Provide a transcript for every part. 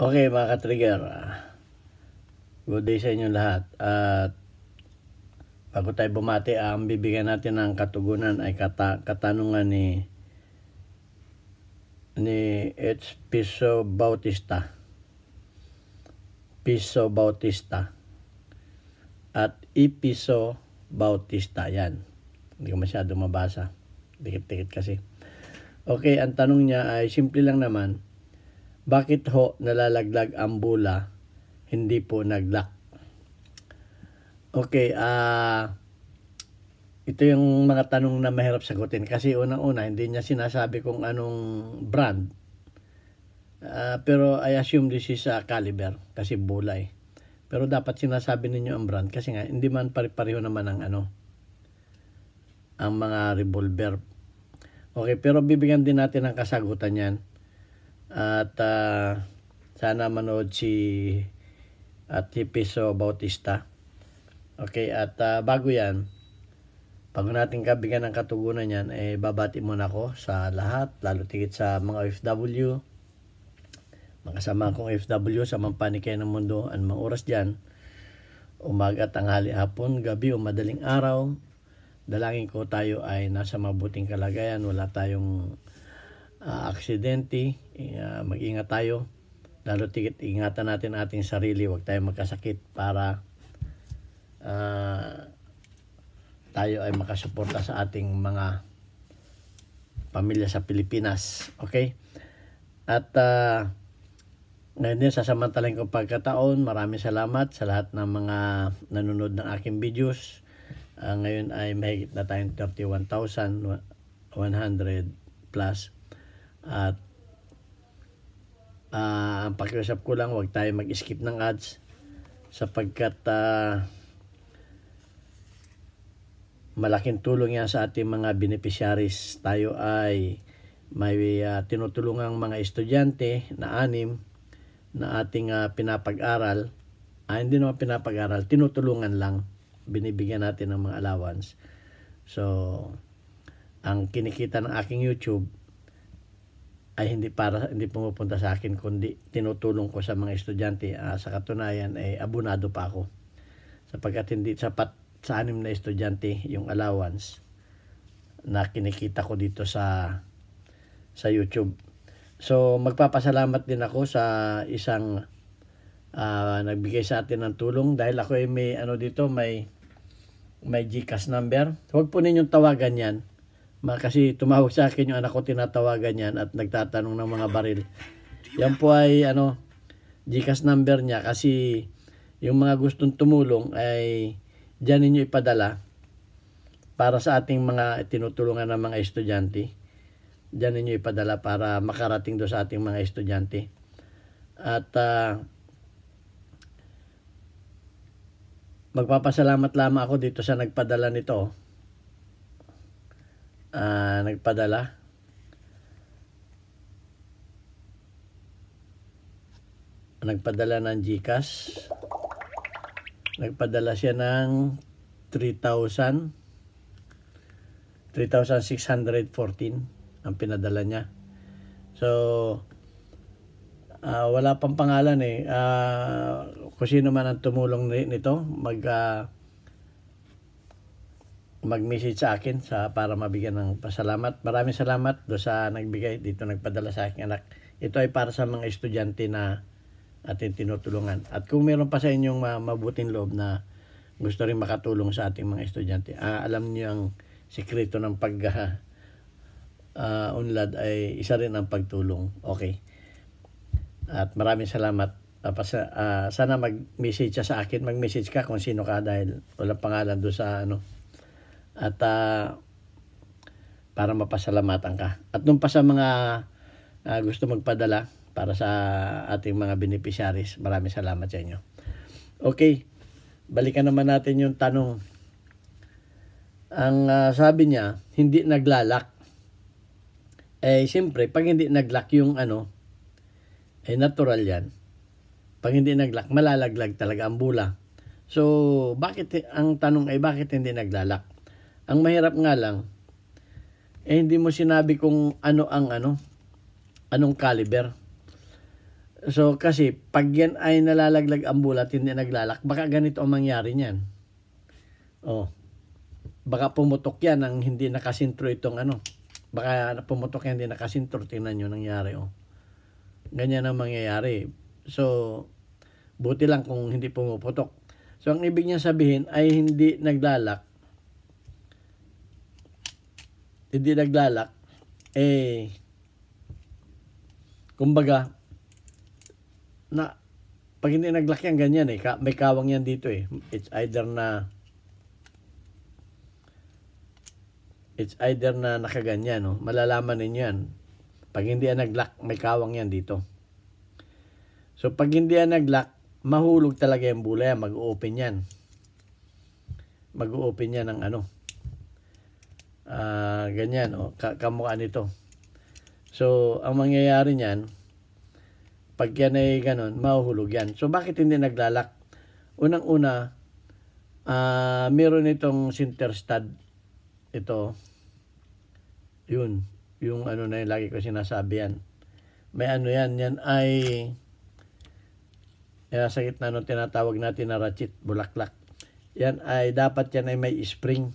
Okay mga ka-trigger good day sa inyo lahat. At bago tayo bumati, ang bibigyan natin ng katugunan ay kata katanungan ni ni H. Piso Bautista. Piso Bautista. At Ipiso Bautista. Yan. Hindi ko masyado mabasa. Dikit-dikit kasi. Okay, ang tanong niya ay simple lang naman bakit ho nalalaglag ang bula, hindi po naglak? Okay, ah... Uh, ito yung mga tanong na mahirap sagutin kasi unang-una hindi niya sinasabi kung anong brand. Uh, pero I assume this is a caliber kasi bulay. Eh. Pero dapat sinasabi ninyo ang brand kasi nga hindi man pare-pareho naman ang ano ang mga revolver. Okay, pero bibigyan din natin ng kasagutan yan. At uh, sana manood si at Hipiso Bautista. Okay, at uh, bago yan, bago natin kabigyan ng katugunan yan, eh, babati muna ako sa lahat, lalo tigit sa mga OFW, mga kasama kong OFW sa mampanikay ng mundo, ang mga oras dyan, umaga, tanghali, hapon, gabi o madaling araw, dalangin ko tayo ay nasa mabuting kalagayan, wala tayong uh, aksidente, uh, mag-ingat tayo. Lalo tigit, ingatan natin ating sarili, huwag tayong magkasakit para uh, tayo ay makasuporta sa ating mga pamilya sa Pilipinas. Okay? At uh, ngayon din, sasamantalin kong pagkataon, maraming salamat sa lahat ng mga nanonood ng aking videos. Uh, ngayon ay mahigit na tayong 31,100 plus at uh, ang pakiusap ko lang, huwag tayo mag-skip ng ads sapagkat uh, malaking tulong yan sa ating mga beneficiaries. Tayo ay may uh, tinutulungang mga estudyante na anim na ating uh, pinapag-aral. Ah, hindi naman pinapag-aral, tinutulungan lang. Binibigyan natin ng mga allowance. So, ang kinikita ng aking YouTube ay hindi para hindi pumupunta sa akin kundi tinutulong ko sa mga estudyante uh, sa katunayan ay eh, abunado pa ako sapagkat hindi sapat sa anim na estudyante yung allowance na kinikita ko dito sa sa YouTube so magpapasalamat din ako sa isang uh, nagbigay sa atin ng tulong dahil ako ay may ano dito may may GCash number huwag po ninyong tawagan yan kasi tumawag sa akin yung anak ko tinatawagan yan at nagtatanong ng mga baril. Yan po ay ano, Gcash number niya kasi yung mga gustong tumulong ay dyan ninyo ipadala para sa ating mga tinutulungan ng mga estudyante. Dyan ninyo ipadala para makarating do sa ating mga estudyante. At uh, magpapasalamat lamang ako dito sa nagpadala nito uh, nagpadala. Nagpadala ng GCash. Nagpadala siya ng 3,000 3,614 ang pinadala niya. So, uh, wala pang pangalan eh. Uh, kung sino man ang tumulong nito, mag uh, mag-message sa akin sa para mabigyan ng pasalamat. Maraming salamat do sa nagbigay dito nagpadala sa akin anak. Ito ay para sa mga estudyante na ating tinutulungan. At kung meron pa sa inyong mabuting loob na gusto rin makatulong sa ating mga estudyante, ah, alam niyo ang sikreto ng pag uh, unlad ay isa rin ang pagtulong. Okay. At maraming salamat. Tapos, uh, ah, sana mag-message sa akin. Mag-message ka kung sino ka dahil walang pangalan doon sa ano, at uh, para mapasalamatan ka. At nung pa sa mga uh, gusto magpadala para sa ating mga beneficiaries, maraming salamat sa inyo. Okay, balikan naman natin yung tanong. Ang uh, sabi niya, hindi naglalak. Eh, siyempre, pag hindi naglak yung ano, eh natural yan. Pag hindi naglak, malalaglag talaga ang bula. So, bakit ang tanong ay bakit hindi naglalak? Ang mahirap nga lang, eh hindi mo sinabi kung ano ang ano, anong caliber. So kasi pag yan ay nalalaglag ang bulat, hindi naglalak, baka ganito ang mangyari niyan. Oh. Baka pumutok yan ang hindi nakasintro itong ano. Baka pumutok yan hindi nakasintro. Tingnan nyo nangyari oh. Ganyan ang mangyayari. So, buti lang kung hindi pumuputok. So, ang ibig niya sabihin ay hindi naglalak hindi naglalak, eh, kumbaga, na, pag hindi naglak yan, ganyan eh. may kawang yan dito eh. It's either na, it's either na nakaganyan, no? malalaman ninyo yan. Pag hindi yan naglock, may kawang yan dito. So, pag hindi yan naglock, mahulog talaga yung bulay. Mag-open yan. Mag-open yan ng ano, uh, ganyan o oh, kamukha nito so ang mangyayari niyan pag yan ay ganun mahuhulog yan so bakit hindi naglalak unang una uh, ah, meron itong center stud ito yun yung ano na yung lagi ko sinasabi yan may ano yan yan ay kaya sa gitna nung tinatawag natin na ratchet bulaklak yan ay dapat yan ay may spring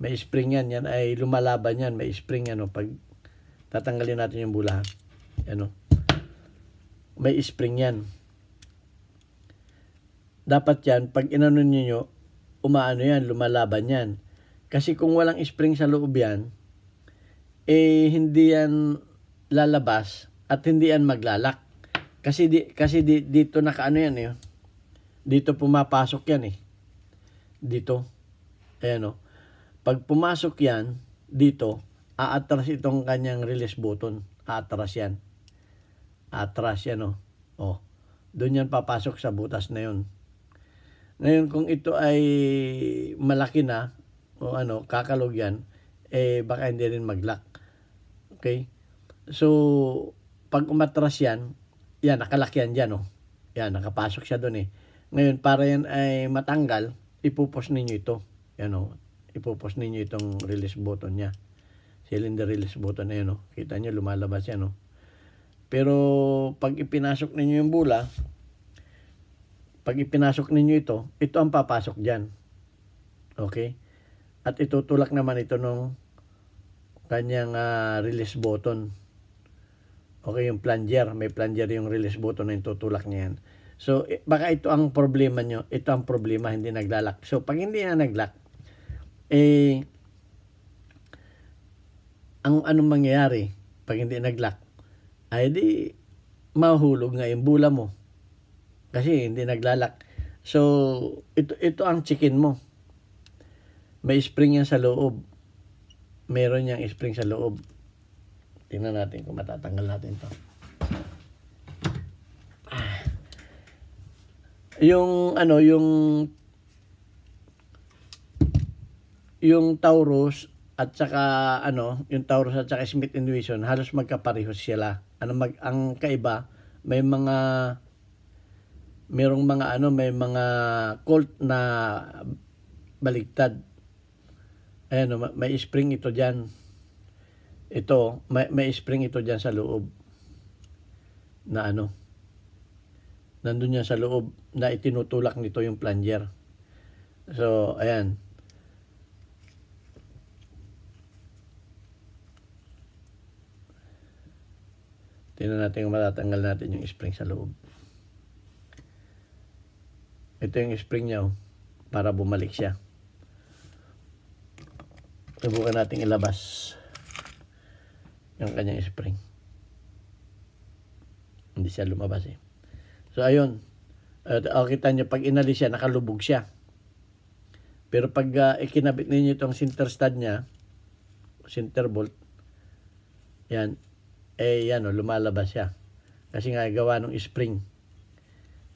may spring yan. Yan ay lumalaban yan. May spring ano. Pag tatanggalin natin yung bulahan. Ano. May spring yan. Dapat yan, pag inano ninyo, umaano yan, lumalaban yan. Kasi kung walang spring sa loob yan, eh hindi yan lalabas at hindi yan maglalak. Kasi di, kasi di, dito nakaano yan eh. Dito pumapasok yan eh. Dito. Ayan o. Oh. Pag pumasok yan dito, aatras itong kanyang release button. Aatras yan. Aatras yan Oh. oh. Doon yan papasok sa butas na yun. Ngayon kung ito ay malaki na o ano, kakalog yan, eh baka hindi rin mag-lock. Okay? So, pag umatras yan, yan, nakalakyan dyan, oh. Yan, nakapasok siya doon eh. Ngayon, para yan ay matanggal, ipupos ninyo ito. Yan, oh ipopost ninyo itong release button niya. Cylinder release button na yun. Oh. Kita nyo, lumalabas yan. Oh. Pero pag ipinasok ninyo yung bula, pag ipinasok ninyo ito, ito ang papasok dyan. Okay? At itutulak naman ito nung kanyang uh, release button. Okay, yung plunger. May plunger yung release button na tutulak niya yan. So, eh, baka ito ang problema nyo. Ito ang problema, hindi naglalak. So, pag hindi na naglak, eh, ang anong mangyayari pag hindi nag-lock, ay di mahulog nga yung bula mo. Kasi hindi naglalak. So, ito, ito ang chicken mo. May spring yan sa loob. Meron yang spring sa loob. Tingnan natin kung matatanggal natin to. Ah. Yung ano, yung yung Taurus at saka ano, yung Taurus at saka Smith and Wesson halos magkapareho sila. Ano mag ang kaiba, may mga merong mga ano, may mga colt na baligtad. Ayan, may spring ito diyan. Ito, may, may spring ito diyan sa loob na ano. Nandun yan sa loob na itinutulak nito yung plunger. So, ayan Tingnan natin kung matatanggal natin yung spring sa loob. Ito yung spring niya oh, para bumalik siya. Subukan natin ilabas yung kanyang spring. Hindi siya lumabas eh. So ayun, uh, kita nyo pag inalis siya, nakalubog siya. Pero pag uh, ikinabit ninyo itong center stud niya, center bolt, yan, eh ano, lumalabas siya. Kasi nga gawa ng spring.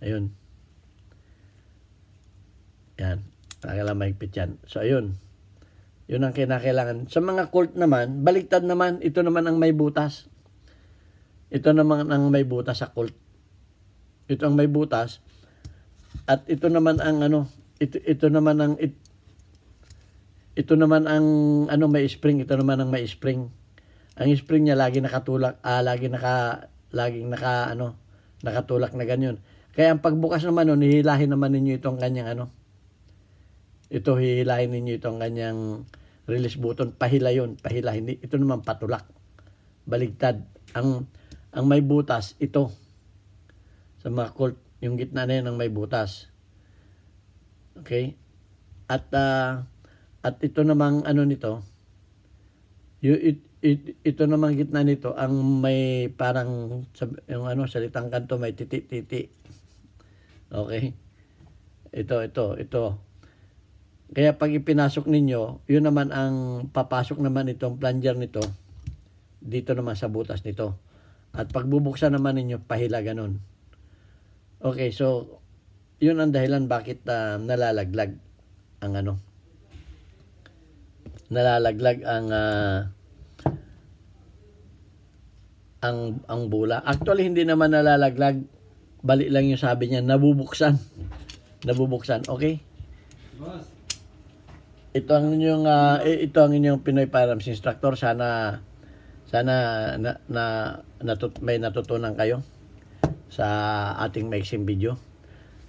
Ayun. Yan. Kailangan mahigpit yan. So, ayun. Yun ang kinakailangan. Sa mga colt naman, baliktad naman, ito naman ang may butas. Ito naman ang may butas sa colt. Ito ang may butas. At ito naman ang ano, ito, ito naman ang it, ito naman ang ano may spring, ito naman ang may spring ang spring niya lagi nakatulak, ah, lagi naka, laging naka, ano, nakatulak na ganyan. Kaya ang pagbukas naman nun, hihilahin naman ninyo itong kanyang ano, ito hihilahin ninyo itong kanyang release button, pahila yon pahila, hindi, ito naman patulak, baligtad. Ang, ang may butas, ito, sa mga colt, yung gitna na yun ang may butas. Okay? At, uh, at ito namang ano nito, you, it, it, ito naman gitna nito ang may parang yung ano salitang kanto may titi-titi. Okay? Ito ito ito. Kaya pag ipinasok ninyo, yun naman ang papasok naman itong plunger nito dito naman sa butas nito. At pag bubuksan naman ninyo, pahila ganun. Okay, so yun ang dahilan bakit uh, nalalaglag ang ano. Nalalaglag ang uh, ang ang bula. Actually hindi naman nalalaglag. Bali lang yung sabi niya, nabubuksan. Nabubuksan, okay? Boss. Ito ang inyong uh, ito ang inyong Pinoy Firearms instructor. Sana sana na, na natut may natutunan kayo sa ating maiksing video.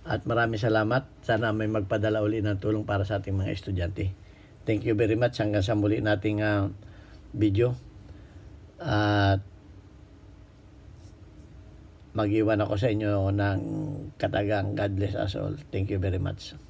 At maraming salamat. Sana may magpadala uli ng tulong para sa ating mga estudyante. Thank you very much. Hanggang sa muli nating uh, video. At uh, mag-iwan ako sa inyo ng katagang God bless us all. Thank you very much.